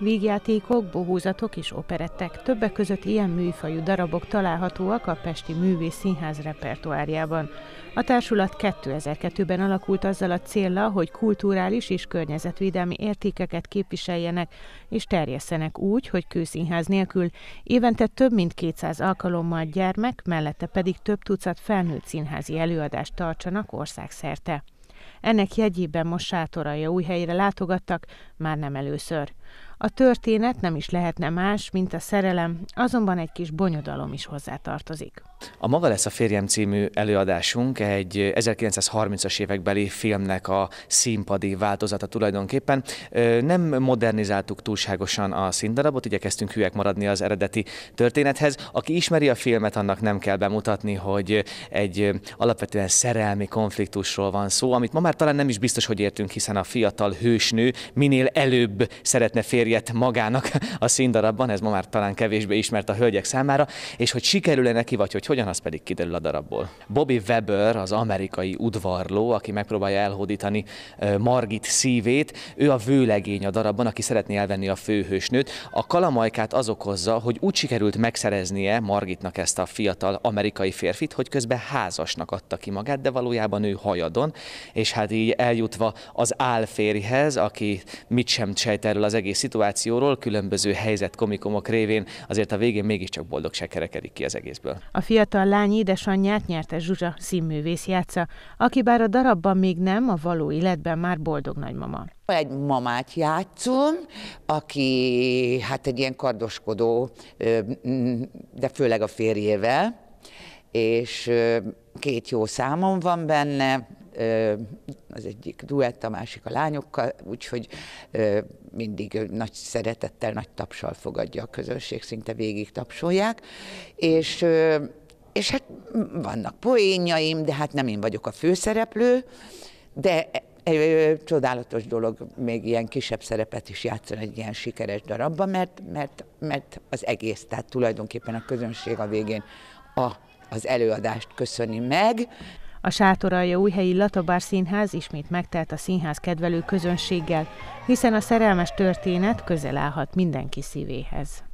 Vígjátékok, bohózatok és operettek, többek között ilyen műfajú darabok találhatóak a Pesti Művész Színház repertoárjában. A társulat 2002-ben alakult azzal a célra, hogy kulturális és környezetvédelmi értékeket képviseljenek és terjesszenek úgy, hogy kőszínház nélkül évente több mint 200 alkalommal gyermek, mellette pedig több tucat felnőtt színházi előadást tartsanak országszerte. Ennek jegyében most sátoralja új helyre látogattak, már nem először. A történet nem is lehetne más, mint a szerelem, azonban egy kis bonyodalom is hozzátartozik. A Maga lesz a férjem című előadásunk egy 1930-as évekbeli filmnek a színpadi változata tulajdonképpen. Nem modernizáltuk túlságosan a színdarabot, igyekeztünk hülyek maradni az eredeti történethez. Aki ismeri a filmet, annak nem kell bemutatni, hogy egy alapvetően szerelmi konfliktusról van szó, amit ma már talán nem is biztos, hogy értünk, hiszen a fiatal hősnő minél előbb szeretne szeretne férjet magának a színdarabban, ez ma már talán kevésbé ismert a hölgyek számára, és hogy sikerül-e neki, vagy hogy hogyan, az pedig kiderül a darabból. Bobby Weber az amerikai udvarló, aki megpróbálja elhódítani Margit szívét, ő a vőlegény a darabban, aki szeretné elvenni a főhősnőt. A kalamajkát az okozza, hogy úgy sikerült megszereznie Margitnak ezt a fiatal amerikai férfit, hogy közben házasnak adta ki magát, de valójában ő hajadon, és hát így eljutva az álférihez, aki mit sem sejt erről az egész jelenlegi szituációról, különböző helyzet komikumok révén, azért a végén mégiscsak boldogság kerekedik ki az egészből. A fiatal lány édesanyját nyerte Zsuzsa színművész játsza, aki bár a darabban még nem, a való életben már boldog nagymama. Egy mamát játszom, aki hát egy ilyen kardoskodó, de főleg a férjével, és két jó számom van benne, az egyik duett, a másik a lányokkal, úgyhogy mindig nagy szeretettel, nagy tapsal fogadja a közönség, szinte végig tapsolják, és és hát vannak poénjaim, de hát nem én vagyok a főszereplő, de egy csodálatos dolog még ilyen kisebb szerepet is játszani egy ilyen sikeres darabban, mert, mert, mert az egész, tehát tulajdonképpen a közönség a végén a, az előadást köszöni meg. A sátoralja újhelyi Latabár Színház ismét megtelt a színház kedvelő közönséggel, hiszen a szerelmes történet közel állhat mindenki szívéhez.